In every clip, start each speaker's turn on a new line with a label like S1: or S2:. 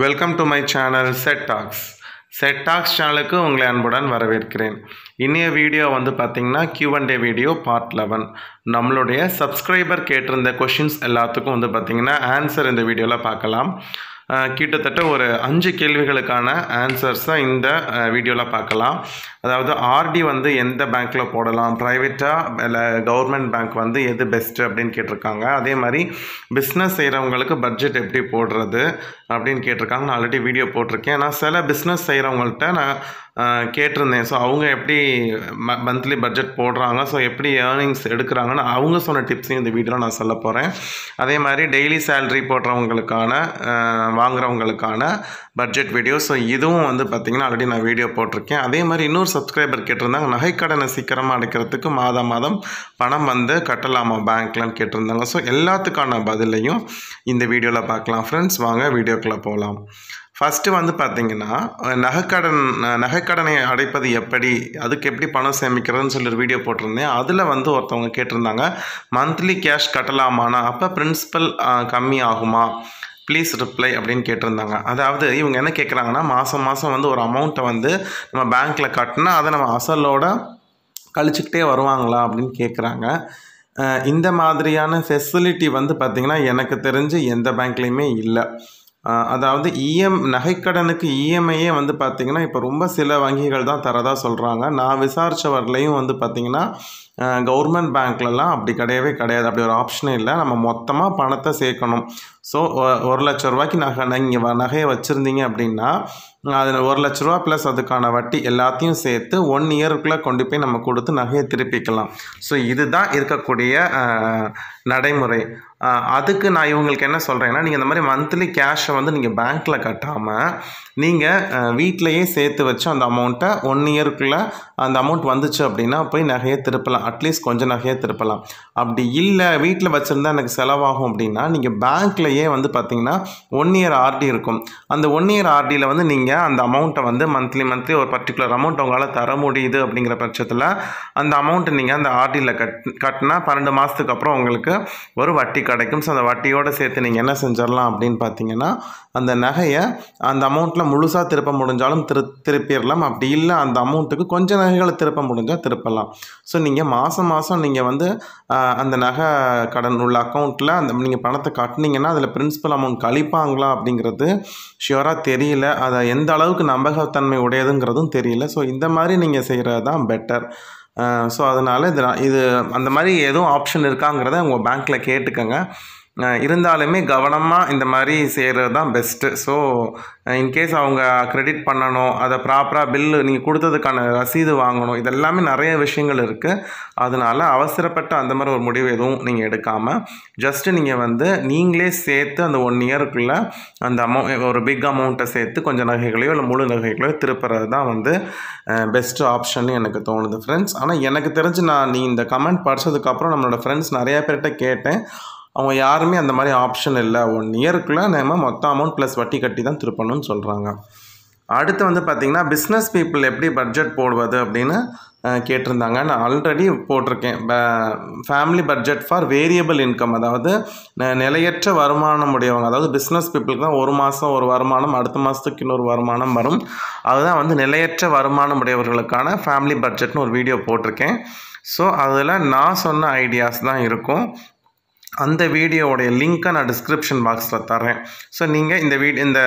S1: welcome to my channel set talks set talks சேனலுக்கு உங்களை அன்புடன் வரவேற்கிறேன் இனிய வீடியோ வந்து பார்த்திங்கன்னா கியூஎன்டே வீடியோ பார்ட் லெவன் நம்மளுடைய சப்ஸ்கிரைபர் கேட்டிருந்த கொஷின்ஸ் எல்லாத்துக்கும் வந்து பார்த்திங்கன்னா ஆன்சர் இந்த வீடியோவில் பார்க்கலாம் கிட்டத்தட்ட ஒரு அஞ்சு கேள்விகளுக்கான ஆன்சர்ஸை இந்த வீடியோவில் பார்க்கலாம் அதாவது ஆர்டி வந்து எந்த பேங்க்கில் போடலாம் ப்ரைவேட்டாக இல்லை கவர்மெண்ட் பேங்க் வந்து எது பெஸ்ட்டு அப்படின்னு கேட்டிருக்காங்க அதே மாதிரி பிஸ்னஸ் செய்கிறவங்களுக்கு பட்ஜெட் எப்படி போடுறது அப்படின்னு கேட்டிருக்காங்க நான் ஆல்ரெடி வீடியோ போட்டிருக்கேன் நான் சில பிஸ்னஸ் செய்கிறவங்கள்ட்ட நான் கேட்டிருந்தேன் ஸோ அவங்க எப்படி ம மந்த்லி பட்ஜெட் போடுறாங்க ஸோ எப்படி ஏர்னிங்ஸ் எடுக்கிறாங்கன்னு அவங்க சொன்ன டிப்ஸையும் இந்த வீடியோவில் நான் சொல்ல போகிறேன் அதே மாதிரி டெய்லி சேல்ரி போடுறவங்களுக்கான வாங்குறவங்களுக்கான பட்ஜெட் வீடியோ ஸோ இதுவும் வந்து பார்த்திங்கன்னா ஆல்ரெடி நான் வீடியோ போட்டிருக்கேன் அதே மாதிரி இன்னொரு சப்ஸ்கிரைபர் கேட்டிருந்தாங்க நகைக்கடனை சீக்கிரமாக அடைக்கிறதுக்கு மாதம் மாதம் பணம் வந்து கட்டலாமா பேங்க்லன்னு கேட்டிருந்தாங்க ஸோ எல்லாத்துக்கான பதிலையும் இந்த வீடியோவில் பார்க்கலாம் ஃப்ரெண்ட்ஸ் வாங்க வீடியோக்குள்ளே போகலாம் ஃபஸ்ட்டு வந்து பார்த்திங்கன்னா நகைக்கடன் நகைக்கடனை அடைப்பது எப்படி அதுக்கு எப்படி பணம் சேமிக்கிறதுன்னு சொல்லி ஒரு வீடியோ போட்டிருந்தேன் அதில் வந்து ஒருத்தவங்க கேட்டிருந்தாங்க மந்த்லி கேஷ் கட்டலாமானா அப்போ பிரின்சிபல் கம்மி ஆகுமா ப்ளீஸ் ரிப்ளை அப்படின்னு கேட்டிருந்தாங்க அதாவது இவங்க என்ன கேட்குறாங்கன்னா மாதம் மாதம் வந்து ஒரு அமௌண்ட்டை வந்து நம்ம பேங்க்கில் கட்டினா அதை நம்ம அசலோட கழிச்சுக்கிட்டே வருவாங்களா அப்படின்னு கேட்குறாங்க இந்த மாதிரியான ஃபெசிலிட்டி வந்து பார்த்திங்கன்னா எனக்கு தெரிஞ்சு எந்த பேங்க்லேயுமே இல்லை அதாவது இஎம் e நகைக்கடனுக்கு இஎம்ஐயே e வந்து பார்த்திங்கன்னா இப்போ ரொம்ப சில வங்கிகள் தான் தரதாக சொல்கிறாங்க நான் விசாரித்த வரலையும் வந்து பார்த்திங்கன்னா கவர்மெண்ட் பேங்க்லலாம் அப்படி கிடையவே கிடையாது அப்படி ஒரு ஆப்ஷனே இல்லை நம்ம மொத்தமாக பணத்தை சேர்க்கணும் ஸோ ஒரு லட்ச ரூபாய்க்கு நகை நீங்கள் நகையை வச்சுருந்தீங்க அப்படின்னா அதில் ஒரு லட்ச ரூபா ப்ளஸ் அதுக்கான வட்டி எல்லாத்தையும் சேர்த்து ஒன் இயருக்குள்ளே கொண்டு போய் நம்ம கொடுத்து நகையை திருப்பிக்கலாம் ஸோ இதுதான் இருக்கக்கூடிய நடைமுறை அதுக்கு நான் இவங்களுக்கு என்ன சொல்கிறேன்னா நீங்கள் இந்த மாதிரி மந்த்லி கேஷை வந்து நீங்கள் பேங்க்கில் கட்டாமல் நீங்கள் வீட்டிலையே சேர்த்து வச்சு அந்த அமௌண்ட்டை ஒன் இயருக்குள்ளே அந்த அமௌண்ட் வந்துச்சு அப்படின்னா போய் நகையை திருப்பலாம் அட்லீஸ்ட் கொஞ்சம் நகையை திருப்பலாம் அப்படி இல்லை வீட்டில் வச்சுருந்தா எனக்கு செலவாகும் அப்படின்னா நீங்கள் பேங்க்லேயே வந்து பார்த்தீங்கன்னா ஒன் இயர் ஆர்டி இருக்கும் அந்த ஒன் இயர் ஆர்டியில் வந்து நீங்கள் நீங்கள் அந்த அமௌண்ட்டை வந்து மந்த்லி மந்த்லி ஒரு பர்டிகுலர் அமௌண்ட் உங்களால் தர முடியுது அப்படிங்கிற பட்சத்தில் அந்த அமௌண்ட்டை நீங்கள் அந்த ஆர்டியில் கட் கட்டினா பன்னெண்டு மாதத்துக்கு அப்புறம் உங்களுக்கு ஒரு வட்டி கிடைக்கும் ஸோ அந்த வட்டியோடு சேர்த்து நீங்கள் என்ன செஞ்சிடலாம் அப்படின்னு பார்த்தீங்கன்னா அந்த நகையை அந்த அமௌண்ட்டில் முழுசாக திருப்ப முடிஞ்சாலும் திரு திருப்பிடலாம் அப்படி இல்லை அந்த அமௌண்ட்டுக்கு கொஞ்சம் நகைகளை திருப்ப முடிஞ்சால் திருப்பலாம் ஸோ நீங்கள் மாதம் மாதம் நீங்கள் வந்து அந்த நகை கடன் உள்ள அக்கௌண்ட்டில் அந்த நீங்கள் பணத்தை கட்டினீங்கன்னா அதில் பிரின்சிபல் அமௌண்ட் கழிப்பாங்களா அப்படிங்கிறது ஷியோராக தெரியல அதை எந்த எந்த அளவுக்கு நம்பகத்தன்மை உடையதுங்கிறதும் தெரியல ஸோ இந்த மாதிரி நீங்கள் செய்கிறது தான் பெட்டர் ஸோ அதனால் இது இது அந்த மாதிரி எதுவும் ஆப்ஷன் இருக்காங்கிறத உங்கள் பேங்க்கில் கேட்டுக்கோங்க இருந்தாலுமே கவனமாக இந்த மாதிரி செய்கிறது தான் பெஸ்ட்டு ஸோ இன்கேஸ் அவங்க க்ரெடிட் பண்ணணும் அதை ப்ராப்பராக பில்லு நீங்கள் கொடுத்ததுக்கான ரசீது வாங்கணும் இதெல்லாமே நிறைய விஷயங்கள் இருக்குது அதனால் அவசரப்பட்ட அந்த மாதிரி ஒரு முடிவு எதுவும் நீங்கள் எடுக்காமல் ஜஸ்ட்டு நீங்கள் வந்து நீங்களே சேர்த்து அந்த ஒன் இயருக்குள்ளே அந்த அமௌண்ட் ஒரு பிக் அமௌண்ட்டை சேர்த்து கொஞ்சம் நகைகளையோ இல்லை முழு நகைகளையோ திருப்புறது தான் வந்து பெஸ்ட்டு ஆப்ஷன் எனக்கு தோணுது ஃப்ரெண்ட்ஸ் ஆனால் எனக்கு தெரிஞ்சு நான் நீ இந்த கமெண்ட் படித்ததுக்கப்புறம் நம்மளோட ஃப்ரெண்ட்ஸ் நிறையா பேர்கிட்ட கேட்டேன் அவங்க யாருமே அந்த மாதிரி ஆப்ஷன் இல்லை ஒன் இயருக்குள்ளே நம்ம மொத்த அமௌண்ட் ப்ளஸ் வட்டி கட்டி தான் திருப்பணும்னு சொல்கிறாங்க அடுத்து வந்து பார்த்திங்கன்னா பிஸ்னஸ் பீப்புள் எப்படி பட்ஜெட் போடுவது அப்படின்னு கேட்டிருந்தாங்க நான் ஆல்ரெடி போட்டிருக்கேன் family budget for variable income அதாவது நிலையற்ற வருமானம் உடையவங்க அதாவது பிஸ்னஸ் பீப்புளுக்கு தான் ஒரு மாதம் ஒரு வருமானம் அடுத்த மாதத்துக்கு இன்னொரு வருமானம் வரும் அதுதான் வந்து நிலையற்ற வருமானம் உடையவர்களுக்கான ஃபேமிலி பட்ஜெட்னு ஒரு வீடியோ போட்டிருக்கேன் ஸோ அதில் நான் சொன்ன ஐடியாஸ் தான் இருக்கும் அந்த வீடியோவுடைய லிங்க்கை நான் டிஸ்கிரிப்ஷன் பாக்ஸில் தரேன் ஸோ நீங்கள் இந்த வீடியோ இந்த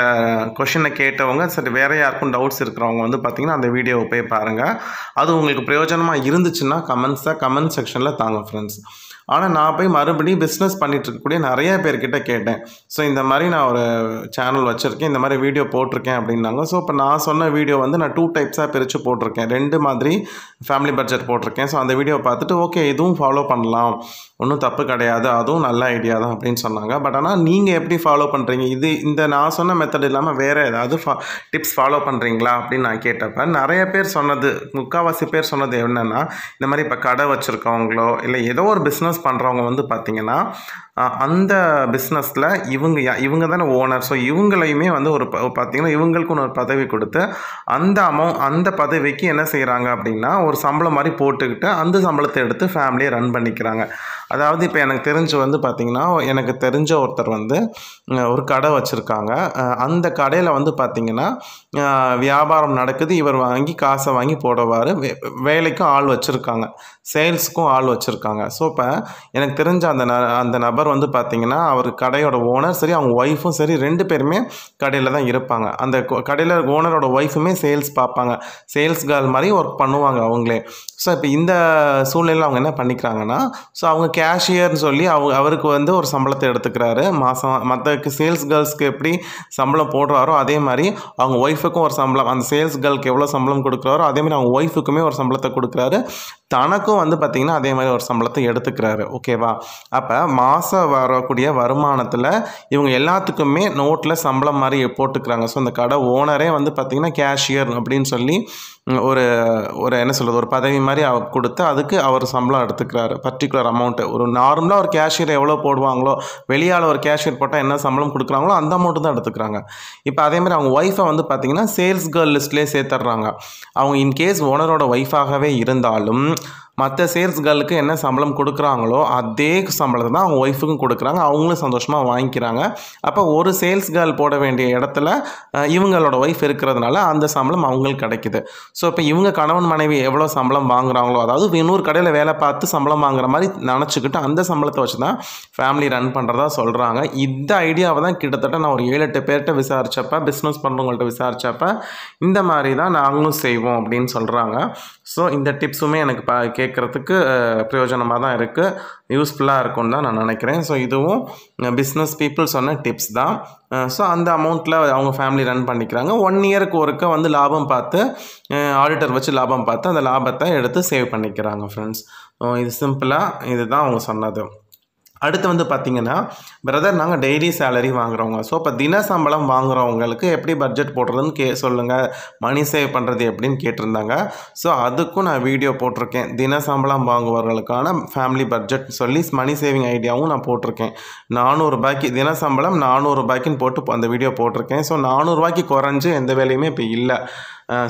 S1: கொஷினை கேட்டவங்க சரி வேறு யாருக்கும் டவுட்ஸ் இருக்கிறவங்க வந்து பார்த்திங்கன்னா அந்த வீடியோவை போய் பாருங்கள் அது உங்களுக்கு பிரயோஜனமாக இருந்துச்சுன்னா கமெண்ட்ஸாக கமெண்ட் செக்ஷனில் தாங்க ஃப்ரெண்ட்ஸ் ஆனால் நான் போய் மறுபடியும் பிஸ்னஸ் பண்ணிகிட்டு இருக்கக்கூடிய நிறைய பேர்கிட்ட கேட்டேன் ஸோ இந்த மாதிரி நான் ஒரு சேனல் வச்சுருக்கேன் இந்த மாதிரி வீடியோ போட்டிருக்கேன் அப்படின்னாங்க ஸோ இப்போ நான் சொன்ன வீடியோ வந்து நான் டூ டைப்ஸாக பிரித்து போட்டிருக்கேன் ரெண்டு மாதிரி ஃபேமிலி பட்ஜெட் போட்டிருக்கேன் ஸோ அந்த வீடியோவை பார்த்துட்டு ஓகே இதுவும் ஃபாலோ பண்ணலாம் ஒன்றும் தப்பு கிடையாது அதுவும் நல்ல ஐடியா தான் அப்படின்னு சொன்னாங்க பட் ஆனால் நீங்கள் எப்படி ஃபாலோ பண்ணுறீங்க இது இந்த நான் சொன்ன மெத்தட் இல்லாமல் வேறு ஏதாவது ஃபா டிப்ஸ் ஃபாலோ பண்ணுறீங்களா அப்படின்னு நான் கேட்டப்போ நிறைய பேர் சொன்னது முக்கால்வாசி பேர் சொன்னது என்னென்னா இந்த மாதிரி இப்போ கடை வச்சுருக்கவங்களோ இல்லை ஏதோ ஒரு பிஸ்னஸ் பிஸ்னஸ் பண்ணுறவங்க வந்து பார்த்திங்கன்னா அந்த பிஸ்னஸில் இவங்க இவங்க தானே ஓனர் ஸோ இவங்களையுமே வந்து ஒரு பார்த்திங்கன்னா இவங்களுக்கும் ஒரு பதவி கொடுத்து அந்த அமௌ அந்த பதவிக்கு என்ன செய்கிறாங்க அப்படின்னா ஒரு சம்பளம் மாதிரி போட்டுக்கிட்டு அந்த சம்பளத்தை எடுத்து ஃபேமிலியை ரன் பண்ணிக்கிறாங்க அதாவது இப்போ எனக்கு தெரிஞ்சு வந்து பார்த்திங்கன்னா எனக்கு தெரிஞ்ச ஒருத்தர் வந்து ஒரு கடை வச்சுருக்காங்க அந்த கடையில் வந்து பார்த்திங்கன்னா வியாபாரம் நடக்குது இவர் வாங்கி காசை வாங்கி போடுவார் வேலைக்கும் ஆள் வச்சுருக்காங்க சேல்ஸுக்கும் ஆள் வச்சுருக்காங்க ஸோ இப்போ எனக்கு தெரிஞ்ச அந்த ந அந்த நபர் வந்து பார்த்திங்கன்னா அவர் கடையோட ஓனர் சரி அவங்க ஒய்ஃபும் சரி ரெண்டு பேருமே கடையில் தான் இருப்பாங்க அந்த கடையில் ஓனரோட ஒய்ஃபுமே சேல்ஸ் பார்ப்பாங்க சேல்ஸ் கேர்ள் மாதிரி ஒர்க் பண்ணுவாங்க அவங்களே ஸோ இப்போ இந்த சூழ்நிலையில் அவங்க என்ன பண்ணிக்கிறாங்கன்னா ஸோ அவங்க கேஷியர்னு சொல்லி அவ அவருக்கு வந்து ஒரு சம்பளத்தை எடுத்துக்கிறாரு மாதம் மற்ற சேல்ஸ் கேர்ள்ஸ்க்கு எப்படி சம்பளம் போடுறாரோ அதே மாதிரி அவங்க ஒய்ஃபுக்கும் ஒரு சம்பளம் அந்த சேல்ஸ் கேர்ளுக்கு எவ்வளோ சம்பளம் கொடுக்குறாரோ அதே மாதிரி அவங்க ஒய்ஃபுக்குமே ஒரு சம்பளத்தை கொடுக்குறாரு தனக்கும் வந்து பார்த்திங்கன்னா அதே மாதிரி ஒரு சம்பளத்தை எடுத்துக்கிறாரு ஓகேவா அப்போ மாதம் வரக்கூடிய வருமானத்தில் இவங்க எல்லாத்துக்குமே நோட்டில் சம்பளம் மாதிரி போட்டுக்கிறாங்க ஸோ அந்த கடை ஓனரே வந்து பார்த்திங்கன்னா கேஷியர் அப்படின்னு சொல்லி ஒரு ஒரு என்ன சொல்கிறது ஒரு பதவி மாதிரி அவர் கொடுத்து அதுக்கு அவர் சம்பளம் எடுத்துக்கிறாரு பர்டிகுலர் அமௌண்ட்டு ஒரு நார்மலாக ஒரு கேஷியர் எவ்வளோ போடுவாங்களோ வெளியால் ஒரு கேஷியர் போட்டால் என்ன சம்பளம் கொடுக்குறாங்களோ அந்த அமௌண்ட்டு தான் எடுத்துக்கிறாங்க இப்போ அதேமாதிரி அவங்க ஒய்ஃபை வந்து பார்த்திங்கன்னா சேல்ஸ் கேர்ள் லிஸ்ட்லேயே சேர்த்துட்றாங்க அவங்க இன்கேஸ் ஓனரோட ஒய்ஃபாகவே இருந்தாலும் மற்ற சேல்ஸ் கேர்ளுக்கு என்ன சம்பளம் கொடுக்குறாங்களோ அதே சம்பளத்தை தான் அவங்க ஒய்ஃபுக்கும் கொடுக்குறாங்க அவங்களும் சந்தோஷமாக வாங்கிக்கிறாங்க அப்போ ஒரு சேல்ஸ் கேர்ள் போட வேண்டிய இடத்துல இவங்களோட ஒய்ஃப் இருக்கிறதுனால அந்த சம்பளம் அவங்களுக்கு கிடைக்குது ஸோ இப்போ இவங்க கணவன் மனைவி எவ்வளோ சம்பளம் வாங்குகிறாங்களோ அதாவது இன்னொரு கடையில் வேலை பார்த்து சம்பளம் வாங்குற மாதிரி நினச்சிக்கிட்டு அந்த சம்பளத்தை வச்சு தான் ஃபேமிலி ரன் பண்ணுறதா சொல்கிறாங்க இந்த ஐடியாவை தான் கிட்டத்தட்ட நான் ஒரு ஏழு எட்டு பேர்கிட்ட விசாரித்தப்ப பிஸ்னஸ் பண்ணுறவங்கள்ட்ட விசாரித்தப்ப இந்த மாதிரி தான் நாங்களும் செய்வோம் அப்படின்னு சொல்கிறாங்க ஸோ இந்த டிப்ஸுமே எனக்கு பா கேட்குறதுக்கு பிரயோஜனமாக தான் இருக்குது யூஸ்ஃபுல்லாக இருக்கும்னு தான் நான் நினைக்கிறேன் ஸோ இதுவும் பிஸ்னஸ் பீப்புள் சொன்ன டிப்ஸ் தான் ஸோ அந்த அமௌண்ட்டில் அவங்க ஃபேமிலி ரன் பண்ணிக்கிறாங்க ஒன் இயருக்கு ஒருக்க வந்து லாபம் பார்த்து ஆடிட்டர் வச்சு லாபம் பார்த்து அந்த லாபத்தை எடுத்து சேவ் பண்ணிக்கிறாங்க ஃப்ரெண்ட்ஸ் இது சிம்பிளாக இது தான் அவங்க சொன்னது அடுத்து வந்து பார்த்திங்கன்னா பிரதர் நாங்கள் டெய்லி சேலரி வாங்குகிறவங்க ஸோ இப்போ தின சம்பளம் வாங்குகிறவங்களுக்கு எப்படி பட்ஜெட் போடுறதுன்னு கே சொல்லுங்கள் மணி சேவ் பண்ணுறது எப்படின்னு கேட்டிருந்தாங்க ஸோ அதுக்கும் நான் வீடியோ போட்டிருக்கேன் தின சம்பளம் வாங்குவவர்களுக்கான ஃபேமிலி பட்ஜெட் சொல்லி மணி சேவிங் ஐடியாவும் நான் போட்டிருக்கேன் நானூறுரூபாய்க்கு தின சம்பளம் நானூறுரூபாய்க்குன்னு போட்டு அந்த வீடியோ போட்டிருக்கேன் ஸோ நானூறுரூவாய்க்கு குறைஞ்சி எந்த வேலையுமே இப்போ இல்லை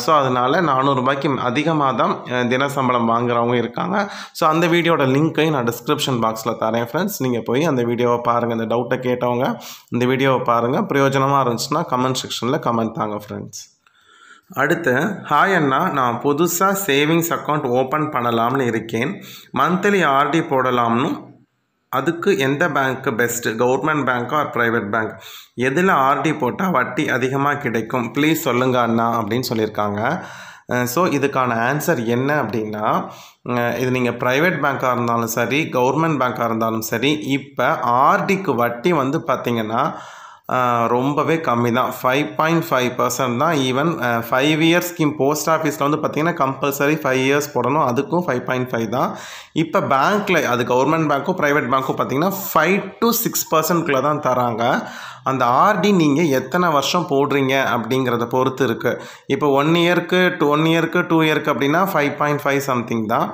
S1: ஸோ அதனால் நானூறுரூபாய்க்கு அதிகமாக தான் தினசம்பளம் வாங்குகிறவங்க இருக்காங்க ஸோ அந்த வீடியோட லிங்க்கையும் நான் டிஸ்கிரிப்ஷன் பாக்ஸில் தரேன் ஃப்ரெண்ட்ஸ் நீங்கள் போய் அந்த வீடியோவை பாருங்கள் இந்த டவுட்டை கேட்டவங்க இந்த வீடியோவை பாருங்கள் பிரயோஜனமாக இருந்துச்சுன்னா கமெண்ட் செக்ஷனில் கமெண்ட் தாங்க ஃப்ரெண்ட்ஸ் அடுத்து ஹாய் அண்ணா நான் புதுசாக சேவிங்ஸ் அக்கௌண்ட் ஓப்பன் பண்ணலாம்னு இருக்கேன் மந்த்லி ஆர்டி போடலாம்னு அதுக்கு எந்த பேங்க்கு பெஸ்ட்டு கவர்மெண்ட் பேங்க்கா ஆர் ப்ரைவேட் பேங்க் எதில் ஆர்டி போட்டால் வட்டி அதிகமாக கிடைக்கும் ப்ளீஸ் சொல்லுங்க அண்ணா அப்படின்னு சொல்லியிருக்காங்க ஸோ இதுக்கான ஆன்சர் என்ன அப்படின்னா இது நீங்கள் ப்ரைவேட் பேங்க்காக இருந்தாலும் சரி கவர்மெண்ட் பேங்க்காக இருந்தாலும் சரி இப்போ ஆர்டிக்கு வட்டி வந்து பார்த்திங்கன்னா ரொம்பவே கம்மி தான் ஃபைவ் பாயிண்ட் ஃபைவ் பர்சன்ட் தான் even five years scheme post ஆஃபீஸில் வந்து பார்த்திங்கன்னா கம்பல்சரி ஃபைவ் இயர்ஸ் போடணும் அதுக்கும் ஃபைவ் பாயிண்ட் ஃபைவ் தான் இப்போ பேங்க்கில் அது கவர்மெண்ட் பேங்க்கும் ப்ரைவேட் பேங்க்கும் பார்த்தீங்கன்னா ஃபைவ் டு சிக்ஸ் பர்சன்ட்குள்ளே தான் தராங்க அந்த ஆர்டி நீங்கள் எத்தனை வருஷம் போடுறீங்க அப்படிங்கிறத பொறுத்து இருக்குது இப்போ ஒன் இயருக்கு டூ ஒன் இயர்க்கு டூ இயர்க்கு அப்படின்னா ஃபைவ் பாயிண்ட் ஃபைவ் சம்திங் தான்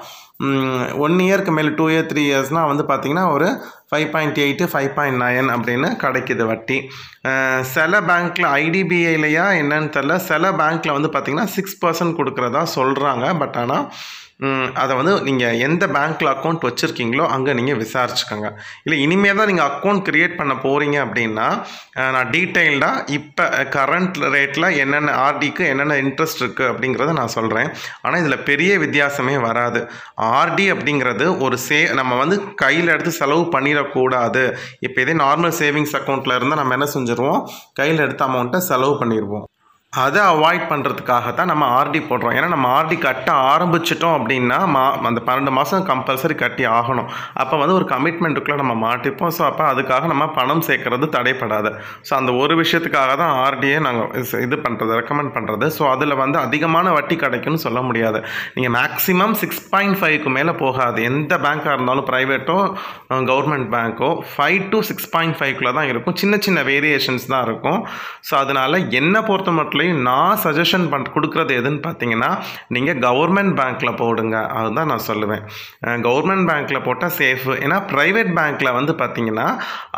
S1: ஒன் இயர்க்கு மேலே டூ இயர் த்ரீ இயர்ஸ்னால் வந்து பார்த்திங்கன்னா ஒரு five point eight five point nine அப்படின்னு கிடைக்கிது வட்டி சில பேங்க்கில் ஐடிபிஐலையா என்னன்னு தெரில சில பேங்க்கில் வந்து பார்த்திங்கன்னா சிக்ஸ் பர்சன்ட் கொடுக்குறதா சொல்கிறாங்க பட் ஆனால் அதை வந்து நீங்கள் எந்த பேங்க்கில் அக்கௌண்ட் வச்சுருக்கீங்களோ அங்கே நீங்கள் விசாரிச்சுக்கோங்க இல்லை இனிமேல் தான் நீங்கள் அக்கௌண்ட் க்ரியேட் பண்ண போகிறீங்க அப்படின்னா நான் டீட்டெயில்டாக இப்போ கரண்ட் ரேட்டில் என்னென்ன ஆர்டிக்கு என்னென்ன இன்ட்ரெஸ்ட் இருக்குது அப்படிங்கிறத நான் சொல்கிறேன் ஆனால் இதில் பெரிய வித்தியாசமே வராது ஆர்டி அப்படிங்கிறது ஒரு சே நம்ம வந்து கையில் எடுத்து செலவு பண்ணிடக்கூடாது இப்போ இதே நார்மல் சேவிங்ஸ் அக்கௌண்ட்டில் இருந்தால் நம்ம என்ன செஞ்சுருவோம் கையில் எடுத்த அமௌண்ட்டை செலவு பண்ணிடுவோம் அதை அவாய்ட் பண்ணுறதுக்காக தான் நம்ம ஆர்டி போடுறோம் ஏன்னா நம்ம ஆர்டி கட்ட ஆரம்பிச்சிட்டோம் அப்படின்னா மா அந்த பன்னெண்டு மாதம் கம்பல்சரி கட்டி ஆகணும் அப்போ வந்து ஒரு கமிட்மெண்ட்டுக்குள்ளே நம்ம மாட்டிப்போம் ஸோ அப்போ அதுக்காக நம்ம பணம் சேர்க்கறது தடைப்படாது ஸோ அந்த ஒரு விஷயத்துக்காக தான் ஆர்டியை நாங்கள் இது பண்ணுறது ரெக்கமெண்ட் பண்ணுறது ஸோ அதில் வந்து அதிகமான வட்டி கிடைக்கும்னு சொல்ல முடியாது நீங்கள் மேக்ஸிமம் சிக்ஸ் பாயிண்ட் ஃபைவ்க்கு மேலே போகாது எந்த பேங்க்காக இருந்தாலும் ப்ரைவேட்டோ கவர்மெண்ட் பேங்க்கோ ஃபைவ் டு சிக்ஸ் பாயிண்ட் ஃபைவ்க்குள்ளே தான் இருக்கும் சின்ன சின்ன வேரியேஷன்ஸ் தான் இருக்கும் ஸோ அதனால் என்னை பொறுத்த மட்டும் பேங்க்லேயும் நான் சஜஷன் பண் கொடுக்குறது எதுன்னு பார்த்தீங்கன்னா நீங்கள் கவர்மெண்ட் பேங்க்கில் போடுங்க அதுதான் நான் சொல்லுவேன் கவர்மெண்ட் பேங்க்கில் போட்டால் சேஃபு ஏன்னா ப்ரைவேட் பேங்க்கில் வந்து பார்த்தீங்கன்னா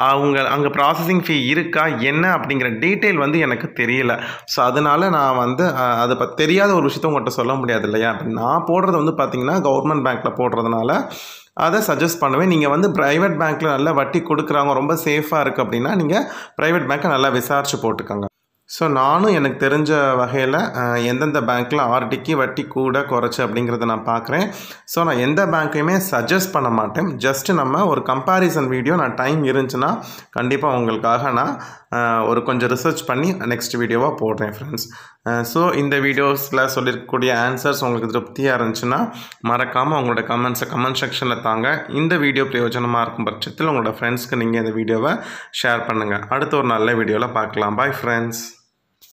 S1: அவங்க அங்கே ப்ராசஸிங் ஃபீ இருக்கா என்ன அப்படிங்கிற டீட்டெயில் வந்து எனக்கு தெரியல ஸோ அதனால் நான் வந்து அதை ப தெரியாத ஒரு விஷயத்த உங்கள்கிட்ட சொல்ல முடியாது இல்லையா நான் போடுறது வந்து பார்த்தீங்கன்னா கவர்மெண்ட் பேங்க்கில் போடுறதுனால அதை சஜஸ்ட் பண்ணுவேன் நீங்கள் வந்து ப்ரைவேட் பேங்க்கில் நல்லா வட்டி கொடுக்குறாங்க ரொம்ப சேஃபாக இருக்குது அப்படின்னா நீங்கள் ப்ரைவேட் பேங்க்கை நல்லா விசாரித்து போட்டுக்கோங்க ஸோ நானும் எனக்கு தெரிஞ்ச வகையில் எந்தெந்த பேங்க்கில் ஆர்டிக்கு வட்டி கூட குறைச்சி அப்படிங்கிறத நான் பார்க்குறேன் ஸோ நான் எந்த பேங்க்கையுமே சஜஸ்ட் பண்ண மாட்டேன் ஜஸ்ட்டு நம்ம ஒரு கம்பேரிசன் வீடியோ நான் டைம் இருந்துச்சுன்னா கண்டிப்பாக உங்களுக்காக நான் ஒரு கொஞ்சம் ரிசர்ச் பண்ணி நெக்ஸ்ட் வீடியோவாக போடுறேன் ஃப்ரெண்ட்ஸ் ஸோ இந்த வீடியோஸில் சொல்லியிருக்கக்கூடிய ஆன்சர்ஸ் உங்களுக்கு திருப்தியாக இருந்துச்சுன்னா மறக்காமல் உங்களோட கமெண்ட்ஸை கமெண்ட் செக்ஷனில் தாங்க இந்த வீடியோ பிரயோஜனமாக இருக்கும் பட்சத்தில் உங்களோட ஃப்ரெண்ட்ஸ்க்கு நீங்கள் இந்த வீடியோவை ஷேர் பண்ணுங்கள் அடுத்த ஒரு நல்ல வீடியோவில் பார்க்கலாம் பாய் ஃப்ரெண்ட்ஸ்